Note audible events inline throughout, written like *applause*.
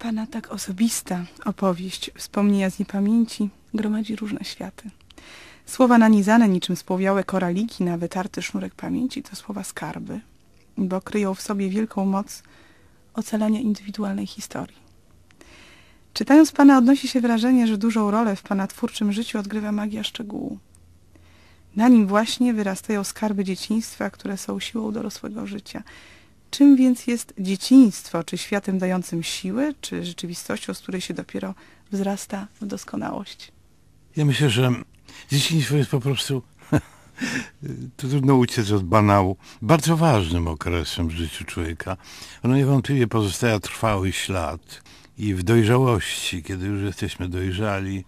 Pana tak osobista opowieść, wspomnienia z niepamięci, gromadzi różne światy. Słowa nanizane niczym spłowiałe koraliki na wytarty sznurek pamięci to słowa skarby, bo kryją w sobie wielką moc ocalania indywidualnej historii. Czytając Pana odnosi się wrażenie, że dużą rolę w Pana twórczym życiu odgrywa magia szczegółu. Na nim właśnie wyrastają skarby dzieciństwa, które są siłą dorosłego życia. Czym więc jest dzieciństwo? Czy światem dającym siłę, czy rzeczywistością, z której się dopiero wzrasta w doskonałość? Ja myślę, że dzieciństwo jest po prostu, *laughs* to trudno uciec od banału, bardzo ważnym okresem w życiu człowieka. Ono niewątpliwie pozostawia trwały ślad i w dojrzałości, kiedy już jesteśmy dojrzali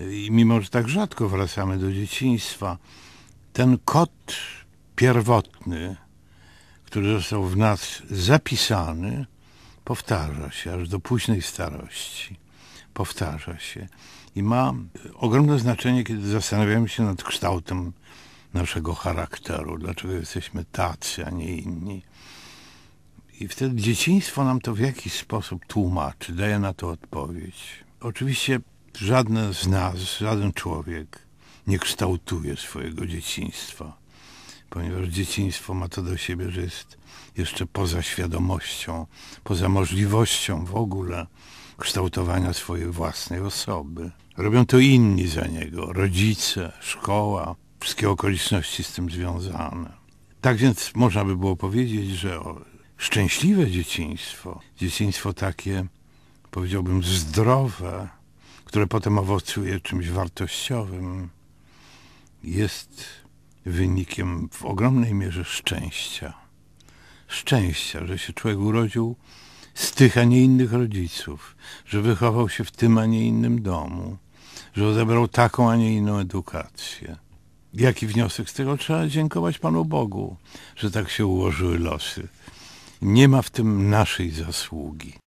i mimo, że tak rzadko wracamy do dzieciństwa, ten kot pierwotny, który został w nas zapisany, powtarza się aż do późnej starości. Powtarza się i ma e, ogromne znaczenie, kiedy zastanawiamy się nad kształtem naszego charakteru, dlaczego jesteśmy tacy, a nie inni. I wtedy dzieciństwo nam to w jakiś sposób tłumaczy, daje na to odpowiedź. Oczywiście żadne z nas, żaden człowiek nie kształtuje swojego dzieciństwa ponieważ dzieciństwo ma to do siebie, że jest jeszcze poza świadomością, poza możliwością w ogóle kształtowania swojej własnej osoby. Robią to inni za niego, rodzice, szkoła, wszystkie okoliczności z tym związane. Tak więc można by było powiedzieć, że szczęśliwe dzieciństwo, dzieciństwo takie, powiedziałbym, zdrowe, które potem owocuje czymś wartościowym, jest wynikiem w ogromnej mierze szczęścia. Szczęścia, że się człowiek urodził z tych, a nie innych rodziców, że wychował się w tym, a nie innym domu, że odebrał taką, a nie inną edukację. Jaki wniosek z tego? Trzeba dziękować Panu Bogu, że tak się ułożyły losy. Nie ma w tym naszej zasługi.